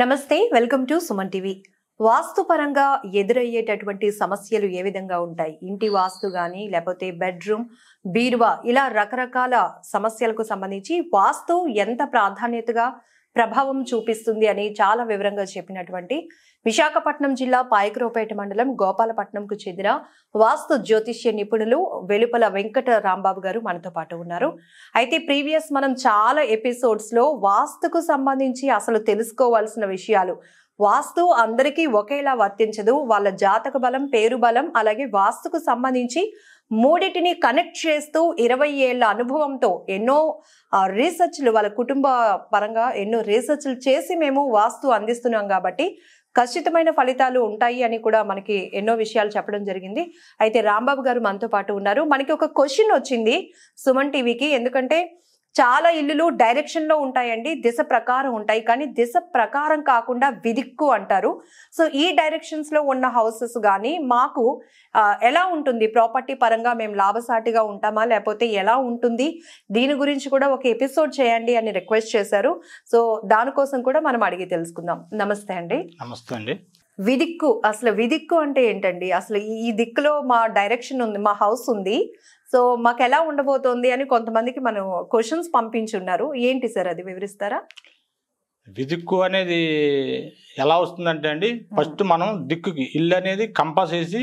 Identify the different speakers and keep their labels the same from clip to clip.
Speaker 1: నమస్తే welcome to Suman TV వాస్తుపరంగా ఎదురయ్యేటటువంటి సమస్యలు ఏ విధంగా ఉంటాయి ఇంటి వాస్తు కానీ లేకపోతే బెడ్రూమ్ బీరువా ఇలా రకరకాల సమస్యలకు సంబంధించి వాస్తు ఎంత ప్రాధాన్యతగా ప్రభావం చూపిస్తుంది అని చాలా వివరంగా చెప్పినటువంటి విశాఖపట్నం జిల్లా పాయకరోపేట మండలం గోపాలపట్నంకు చెందిన వాస్తు జ్యోతిష్య నిపుణులు వెలుపల వెంకట రాంబాబు గారు మనతో పాటు ఉన్నారు అయితే ప్రీవియస్ మనం చాలా ఎపిసోడ్స్లో వాస్తుకు సంబంధించి అసలు తెలుసుకోవాల్సిన విషయాలు వాస్తు అందరికీ ఒకేలా వర్తించదు వాళ్ళ జాతక బలం పేరు బలం అలాగే వాస్తుకు సంబంధించి మూడింటిని కనెక్ట్ చేస్తూ ఇరవై ఏళ్ళ అనుభవంతో ఎన్నో రీసెర్చ్లు వాళ్ళ కుటుంబ పరంగా ఎన్నో రీసెర్చ్లు చేసి మేము వాస్తు అందిస్తున్నాం కాబట్టి ఖచ్చితమైన ఫలితాలు ఉంటాయి అని కూడా మనకి ఎన్నో విషయాలు చెప్పడం జరిగింది అయితే రాంబాబు గారు మనతో పాటు ఉన్నారు మనకి ఒక క్వశ్చన్ వచ్చింది సుమన్ టీవీకి ఎందుకంటే చాలా ఇల్లులు డైరెక్షన్లో ఉంటాయండి దిశ ప్రకారం ఉంటాయి కానీ దిశ ప్రకారం కాకుండా విదిక్కు అంటారు సో ఈ డైరెక్షన్స్లో ఉన్న హౌసెస్ కానీ మాకు ఎలా ఉంటుంది ప్రాపర్టీ పరంగా మేము లాభసాటిగా ఉంటామా లేకపోతే ఎలా ఉంటుంది దీని గురించి కూడా ఒక ఎపిసోడ్ చేయండి అని రిక్వెస్ట్ చేశారు సో దానికోసం కూడా మనం అడిగి తెలుసుకుందాం నమస్తే అండి నమస్తే అండి విదిక్కు అసలు విదిక్కు అంటే ఏంటండి అసలు ఈ దిక్కులో మా డైరెక్షన్ ఉంది మా హౌస్ ఉంది సో మాకు ఎలా ఉండబోతోంది అని కొంతమందికి మనం క్వశ్చన్స్ పంపించున్నారు ఏంటి సార్ అది వివరిస్తారా
Speaker 2: విదిక్కు అనేది ఎలా వస్తుందంటే అండి ఫస్ట్ మనం దిక్కుకి ఇల్లు అనేది కంపాస్ వేసి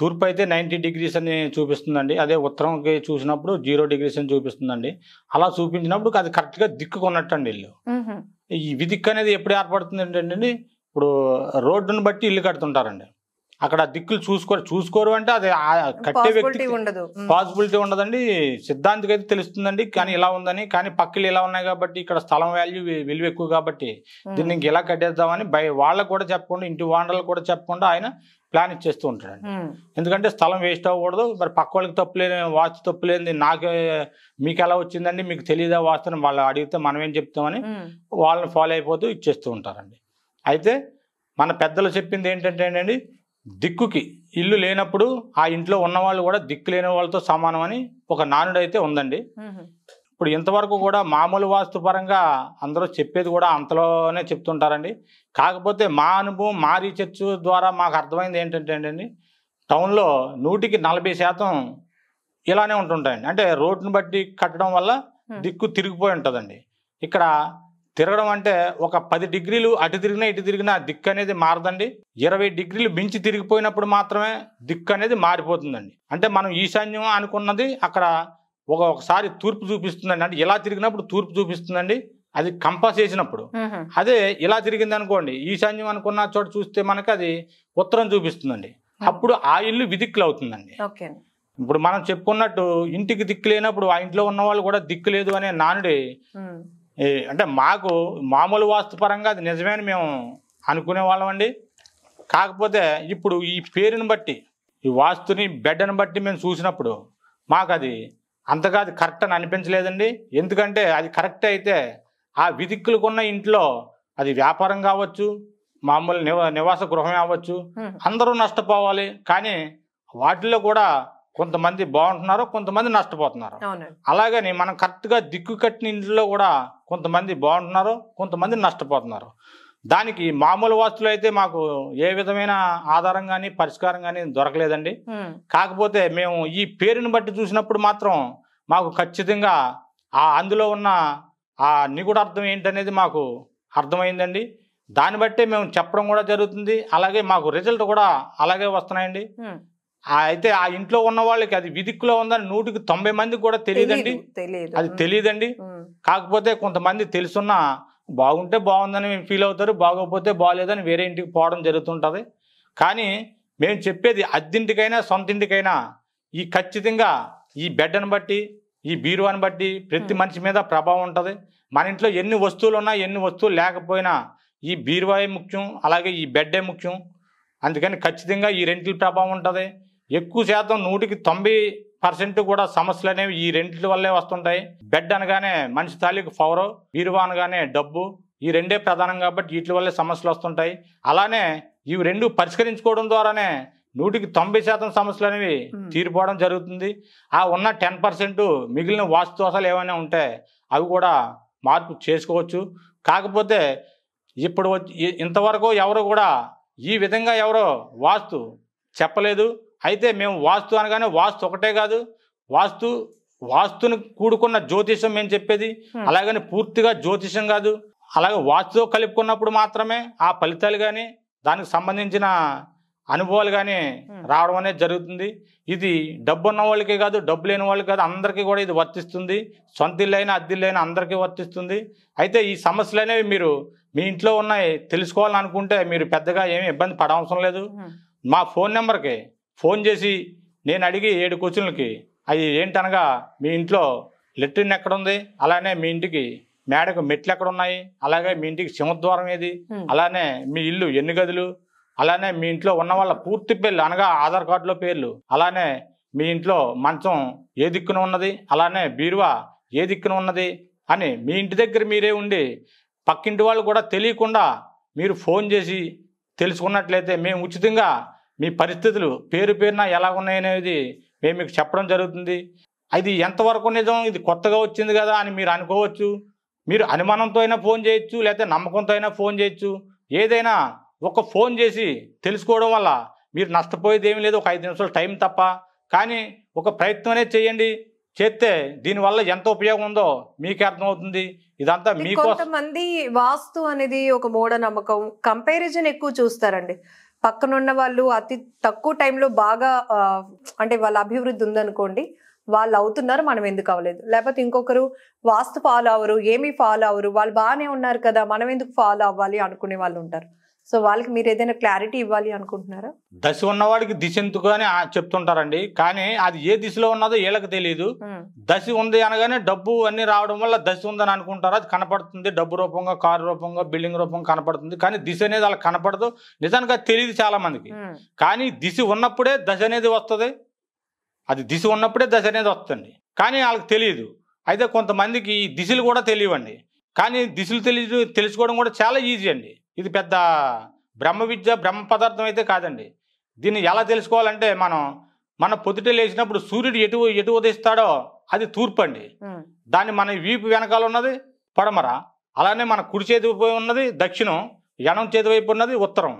Speaker 2: తూర్పు అయితే నైంటీ డిగ్రీస్ అని చూపిస్తుందండి అదే ఉత్తరంకి చూసినప్పుడు జీరో డిగ్రీస్ అని చూపిస్తుందండి అలా చూపించినప్పుడు అది కరెక్ట్గా దిక్కు కొన్నట్టు అండి ఇల్లు ఈ విదిక్కు అనేది ఎప్పుడు ఏర్పడుతుంది ఏంటంటే ఇప్పుడు రోడ్డును బట్టి ఇల్లు కడుతుంటారండి అక్కడ దిక్కులు చూసుకోరు చూసుకోరు అంటే అది కట్టే వ్యక్తి ఉండదు పాసిబిలిటీ ఉండదండి సిద్ధాంతికి అయితే తెలుస్తుందండి కానీ ఇలా ఉందని కానీ పక్కలు ఇలా ఉన్నాయి కాబట్టి ఇక్కడ స్థలం వాల్యూ విలువ ఎక్కువ కాబట్టి దీన్ని ఇలా కట్టేద్దామని బయ వాళ్ళకు కూడా చెప్పకుండా ఇంటి వాండర్లు కూడా చెప్పకుండా ఆయన ప్లాన్ ఇచ్చేస్తూ ఉంటాడు ఎందుకంటే స్థలం వేస్ట్ అవ్వకూడదు మరి పక్క వాళ్ళకి తప్పులేని వాచ్ తప్పులేని నాకు మీకు ఎలా వచ్చిందండి మీకు తెలియదా వాచ్ అని వాళ్ళు అడిగితే మనం ఏం చెప్తామని వాళ్ళని ఫాలో అయిపోతూ ఇచ్చేస్తూ ఉంటారండి అయితే మన పెద్దలు చెప్పింది ఏంటంటే అండి దిక్కుకి ఇల్లు లేనప్పుడు ఆ ఇంట్లో ఉన్నవాళ్ళు కూడా దిక్కు లేని వాళ్ళతో సమానం అని ఒక నానుడైతే ఉందండి ఇప్పుడు ఇంతవరకు కూడా మామూలు వాస్తు పరంగా అందరూ చెప్పేది కూడా అంతలోనే చెప్తుంటారండి కాకపోతే మా అనుభవం మా రీచర్చ్ ద్వారా మాకు అర్థమైంది ఏంటంటే అండి టౌన్లో నూటికి నలభై శాతం ఇలానే ఉంటుంటాయండి అంటే రోడ్ని బట్టి కట్టడం వల్ల దిక్కు తిరిగిపోయి ఉంటుందండి ఇక్కడ తిరగడం అంటే ఒక పది డిగ్రీలు అటు తిరిగినా ఇటు తిరిగినా దిక్కు అనేది మారదండి ఇరవై డిగ్రీలు మించి తిరిగిపోయినప్పుడు మాత్రమే దిక్కు అనేది మారిపోతుందండి అంటే మనం ఈశాన్యం అనుకున్నది అక్కడ ఒక ఒకసారి తూర్పు చూపిస్తుందండి అంటే ఇలా తిరిగినప్పుడు తూర్పు చూపిస్తుందండి అది కంపాస్ చేసినప్పుడు అదే ఇలా తిరిగింది అనుకోండి ఈశాన్యం అనుకున్న చోట చూస్తే మనకి అది ఉత్తరం చూపిస్తుందండి అప్పుడు ఆ ఇల్లు విదిక్కులు అవుతుందండి ఇప్పుడు మనం చెప్పుకున్నట్టు ఇంటికి దిక్కు లేనప్పుడు ఆ ఇంట్లో ఉన్న వాళ్ళు కూడా దిక్కు లేదు అనే నానుడి అంటే మాకు మామూలు వాస్తుపరంగా అది నిజమేని మేము అనుకునే వాళ్ళమండి కాకపోతే ఇప్పుడు ఈ పేరుని బట్టి ఈ వాస్తుని బెడ్డను బట్టి మేము చూసినప్పుడు మాకు అది అంతగా అది కరెక్ట్ అని అనిపించలేదండి ఎందుకంటే అది కరెక్ట్ అయితే ఆ విదిక్కులకున్న ఇంట్లో అది వ్యాపారం కావచ్చు మామూలు నివాస గృహం అవ్వచ్చు అందరూ నష్టపోవాలి కానీ వాటిల్లో కూడా కొంతమంది బాగుంటున్నారు కొంతమంది నష్టపోతున్నారు అలాగని మనం కరెక్ట్గా దిక్కు కట్టిన ఇంట్లో కూడా కొంతమంది బాగుంటున్నారు కొంతమంది నష్టపోతున్నారు దానికి మామూలు వాస్తులు అయితే మాకు ఏ విధమైన ఆధారం కానీ పరిష్కారం కానీ దొరకలేదండి కాకపోతే మేము ఈ పేరుని బట్టి చూసినప్పుడు మాత్రం మాకు ఖచ్చితంగా ఆ అందులో ఉన్న ఆ నిగుడు అర్థం ఏంటనేది మాకు అర్థమైందండి దాన్ని బట్టే మేము చెప్పడం కూడా జరుగుతుంది అలాగే మాకు రిజల్ట్ కూడా అలాగే వస్తున్నాయండి అయితే ఆ ఇంట్లో ఉన్న వాళ్ళకి అది విధిక్కులో ఉందని నూటికి తొంభై మందికి కూడా తెలియదండి అది తెలియదండి కాకపోతే కొంతమంది తెలుసున్నా బాగుంటే బాగుందని ఫీల్ అవుతారు బాగోకపోతే బాగలేదని వేరే ఇంటికి పోవడం జరుగుతుంటుంది కానీ మేము చెప్పేది అద్దింటికైనా సొంత ఇంటికైనా ఈ ఖచ్చితంగా ఈ బెడ్ని బట్టి ఈ బీరువాని బట్టి ప్రతి మనిషి మీద ప్రభావం ఉంటుంది మన ఇంట్లో ఎన్ని వస్తువులు ఉన్నా ఎన్ని వస్తువులు లేకపోయినా ఈ బీరువాయే ముఖ్యం అలాగే ఈ బెడ్డే ముఖ్యం అందుకని ఖచ్చితంగా ఈ రెంట్ల ప్రభావం ఉంటుంది ఎక్కువ శాతం నూటికి తొంభై పర్సెంట్ కూడా సమస్యలు అనేవి ఈ రెండింటి వల్లే వస్తుంటాయి బెడ్ అనగానే మనిషి తాలూకు పవర్ బీరువా అనగానే డబ్బు ఈ రెండే ప్రధానం కాబట్టి వీటి వల్లే సమస్యలు వస్తుంటాయి అలానే ఇవి రెండు పరిష్కరించుకోవడం ద్వారానే నూటికి తొంభై శాతం సమస్యలు అనేవి తీరిపోవడం జరుగుతుంది ఆ ఉన్న టెన్ పర్సెంట్ మిగిలిన వాస్తు ఏమైనా ఉంటే అవి కూడా మార్పు చేసుకోవచ్చు కాకపోతే ఇప్పుడు ఇంతవరకు ఎవరు కూడా ఈ విధంగా ఎవరో వాస్తు చెప్పలేదు అయితే మేము వాస్తు అనగానే వాస్తు ఒకటే కాదు వాస్తు వాస్తుని కూడుకున్న జ్యోతిషం మేము చెప్పేది అలాగని పూర్తిగా జ్యోతిషం కాదు అలాగే వాస్తుతో కలుపుకున్నప్పుడు మాత్రమే ఆ ఫలితాలు కానీ దానికి సంబంధించిన అనుభవాలు కానీ రావడం అనేది జరుగుతుంది ఇది డబ్బు ఉన్న వాళ్ళకే కాదు డబ్బు లేని వాళ్ళకి కాదు అందరికీ కూడా ఇది వర్తిస్తుంది సొంత అయినా అద్దిల్లైనా అందరికీ వర్తిస్తుంది అయితే ఈ సమస్యలు అనేవి మీరు మీ ఇంట్లో ఉన్నాయి తెలుసుకోవాలనుకుంటే మీరు పెద్దగా ఏమి ఇబ్బంది పడవసరం లేదు మా ఫోన్ నెంబర్కి ఫోన్ చేసి నేను అడిగి ఏడు క్వశ్చన్లకి అవి ఏంటనగా మీ ఇంట్లో లెట్రిన్ ఎక్కడుంది అలానే మీ ఇంటికి మేడకు మెట్లు ఎక్కడున్నాయి అలాగే మీ ఇంటికి సింహద్వారం ఏది అలానే మీ ఇల్లు ఎన్ని గదులు అలానే మీ ఇంట్లో ఉన్న వాళ్ళ పూర్తి పేర్లు అనగా ఆధార్ కార్డులో పేర్లు అలానే మీ ఇంట్లో మంచం ఏ దిక్కున ఉన్నది అలానే బీరువా ఏ దిక్కున ఉన్నది అని మీ ఇంటి దగ్గర మీరే ఉండి పక్కింటి వాళ్ళు కూడా తెలియకుండా మీరు ఫోన్ చేసి తెలుసుకున్నట్లయితే మేము ఉచితంగా మీ పరిస్థితులు పేరు పేరున ఎలా ఉన్నాయనేది మేము మీకు చెప్పడం జరుగుతుంది అది ఎంతవరకు నిజం ఇది కొత్తగా వచ్చింది కదా అని మీరు అనుకోవచ్చు మీరు అనుమానంతో అయినా ఫోన్ చేయొచ్చు లేకపోతే నమ్మకంతో అయినా ఫోన్ చేయొచ్చు ఏదైనా ఒక ఫోన్ చేసి తెలుసుకోవడం వల్ల మీరు నష్టపోయేది ఏమీ లేదు ఒక ఐదు నిమిషాలు టైం తప్ప కానీ ఒక ప్రయత్నం చేయండి చేస్తే దీనివల్ల ఎంత ఉపయోగం ఉందో మీకే అర్థమవుతుంది ఇదంతా మీకు
Speaker 1: కొంతమంది వాస్తు అనేది ఒక మూఢనమ్మకం కంపారిజన్ ఎక్కువ చూస్తారండి పక్కనున్న వాళ్ళు అతి తక్కువ టైంలో బాగా అంటే వాళ్ళ అభివృద్ధి ఉందనుకోండి వాళ్ళు అవుతున్నారు మనం ఎందుకు అవ్వలేదు లేకపోతే ఇంకొకరు వాస్తు ఫాలో అవరు ఏమీ ఫాలో అవరు వాళ్ళు బాగానే ఉన్నారు కదా మనం ఎందుకు ఫాలో అవ్వాలి అనుకునే వాళ్ళు ఉంటారు సో వాళ్ళకి మీరు ఏదైనా క్లారిటీ ఇవ్వాలి అనుకుంటున్నారా
Speaker 2: దశ ఉన్నవాడికి దిశ అని చెప్తుంటారండి కానీ అది ఏ దిశలో ఉన్నదో వీళ్ళకి తెలియదు దశ ఉంది అనగానే డబ్బు అన్ని రావడం వల్ల దశ ఉందని అనుకుంటారు అది కనపడుతుంది డబ్బు రూపంగా కారు రూపంగా బిల్డింగ్ రూపంగా కనపడుతుంది కానీ దిశ అనేది వాళ్ళకి కనపడదు నిజానికి తెలియదు చాలా మందికి కానీ దిశ ఉన్నప్పుడే దశ అనేది వస్తుంది అది దిశ ఉన్నప్పుడే దశ అనేది వస్తుంది కానీ వాళ్ళకి తెలియదు అయితే కొంతమందికి దిశలు కూడా తెలియవండి కానీ దిశలు తెలియ తెలుసుకోవడం కూడా చాలా ఈజీ అండి ఇది పెద్ద బ్రహ్మ విద్య బ్రహ్మ పదార్థం అయితే కాదండి దీన్ని ఎలా తెలుసుకోవాలంటే మనం మన పొద్దుట లేచినప్పుడు సూర్యుడు ఎటు ఎటు ఉదయిస్తాడో అది తూర్పు అండి దాన్ని మన వీపు వెనకాల ఉన్నది పడమర అలానే మన కుడి చేతి వైపు ఉన్నది దక్షిణం ఎనం చేతి వైపు ఉన్నది ఉత్తరం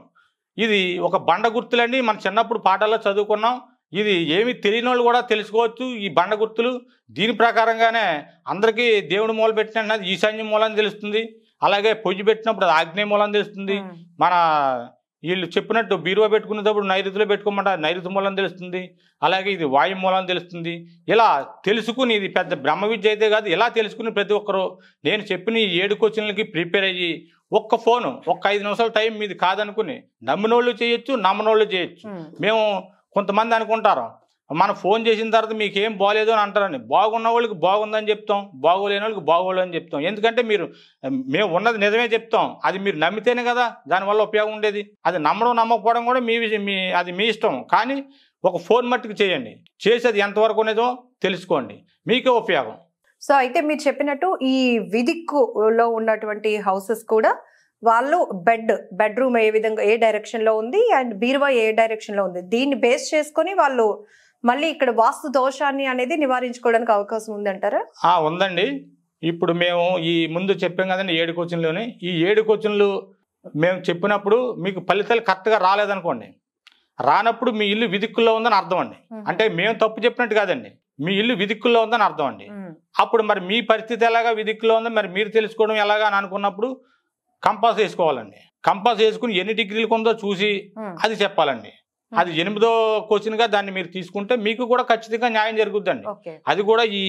Speaker 2: ఇది ఒక బండ గుర్తులండి మన చిన్నప్పుడు పాఠాల్లో చదువుకున్నాం ఇది ఏమి తెలియని వాళ్ళు కూడా తెలుసుకోవచ్చు ఈ బండ గుర్తులు దీని ప్రకారంగానే అందరికీ దేవుడు మూలపెట్టినట్టు ఈశాన్యం మూలని తెలుస్తుంది అలాగే పొయ్యి పెట్టినప్పుడు అది ఆగ్నేయ మూలం తెలుస్తుంది మన వీళ్ళు చెప్పినట్టు బీరువా పెట్టుకునేటప్పుడు నైరుతిలో పెట్టుకోమంట నైరుతి మూలం తెలుస్తుంది అలాగే ఇది వాయు మూలం తెలుస్తుంది ఇలా తెలుసుకుని ఇది పెద్ద బ్రహ్మ విద్య అయితే కాదు ఇలా తెలుసుకుని ప్రతి ఒక్కరు నేను చెప్పిన ఈ ఏడు క్వశ్చన్లకి ప్రిపేర్ అయ్యి ఒక్క ఫోను ఒక్క ఐదు నిమిషాల టైం మీది కాదనుకుని నమ్మినోళ్ళు చేయొచ్చు నమ్మనోళ్ళు చేయొచ్చు మేము కొంతమంది అనుకుంటారు మనం ఫోన్ చేసిన తర్వాత మీకు ఏం బాగలేదు అని అంటారని బాగున్న వాళ్ళకి బాగుందని చెప్తాం బాగోలేని వాళ్ళకి బాగోలేదని చెప్తాం ఎందుకంటే మీరు మేము ఉన్నది నిజమే చెప్తాం అది మీరు నమ్మితేనే కదా దానివల్ల ఉపయోగం ఉండేది అది నమ్మడం నమ్మకపోవడం కూడా మీ మీ అది మీ ఇష్టం కానీ ఒక ఫోన్ మట్టుకు చేయండి చేసేది ఎంతవరకు ఉన్నదో తెలుసుకోండి మీకే ఉపయోగం
Speaker 1: సో అయితే మీరు చెప్పినట్టు ఈ విధిక్కులో ఉన్నటువంటి హౌసెస్ కూడా వాళ్ళు బెడ్ బెడ్రూమ్ ఏ విధంగా ఏ డైరెక్షన్లో ఉంది అండ్ బీరువా ఏ డైరెక్షన్లో ఉంది దీన్ని బేస్ చేసుకొని వాళ్ళు మళ్ళీ ఇక్కడ వాస్తు దోషాన్ని అనేది నివారించుకోవడానికి అవకాశం ఉందంటారా
Speaker 2: ఉందండి ఇప్పుడు మేము ఈ ముందు చెప్పాం కదండి ఏడు కోచన్లోని ఈ ఏడు కోచన్లు మేము చెప్పినప్పుడు మీకు ఫలితాలు కరెక్ట్గా రాలేదనుకోండి రానప్పుడు మీ ఇల్లు విదిక్కుల్లో ఉందని అర్థం అండి అంటే మేము తప్పు చెప్పినట్టు కాదండి మీ ఇల్లు విదిక్కుల్లో ఉందని అర్థం అండి అప్పుడు మరి మీ పరిస్థితి ఎలాగా విదిక్కులో ఉందో మరి మీరు తెలుసుకోవడం ఎలాగా అని అనుకున్నప్పుడు కంపాస్ వేసుకోవాలండి కంపాస్ వేసుకుని ఎన్ని డిగ్రీలకు ఉందో చూసి అది చెప్పాలండి అది ఎనిమిదో గా దాన్ని మీరు తీసుకుంటే మీకు కూడా ఖచ్చితంగా న్యాయం జరుగుద్దండి అది కూడా ఈ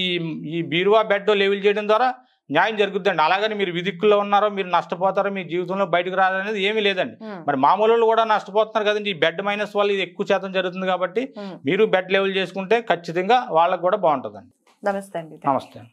Speaker 2: ఈ బీరువా బెడ్ లెవెల్ చేయడం ద్వారా న్యాయం జరుగుద్దండి అలాగని మీరు విధిక్కుల్లో ఉన్నారో మీరు నష్టపోతారో మీ జీవితంలో బయటకు రాదనేది ఏమీ లేదండి మరి మామూలు కూడా నష్టపోతున్నారు కదండి ఈ బెడ్ మైనస్ వల్ల ఇది ఎక్కువ శాతం జరుగుతుంది కాబట్టి మీరు బెడ్ లెవెల్ చేసుకుంటే ఖచ్చితంగా వాళ్ళకు కూడా బాగుంటుందండి నమస్తే అండి నమస్తే